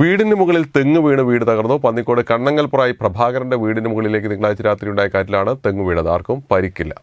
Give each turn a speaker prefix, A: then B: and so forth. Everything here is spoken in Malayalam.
A: വീടിന് മുകളിൽ തെങ്ങ് വീണ് വീട് തകർന്നു പന്നിക്കോട് കണ്ണങ്ങൽപ്പുറായി പ്രഭാകരന്റെ വീടിന് മുകളിലേക്ക് തിങ്കളാഴ്ച ഉണ്ടായ കാറ്റിലാണ് തെങ്ങ് വീണത് ആർക്കും പരിക്കില്ല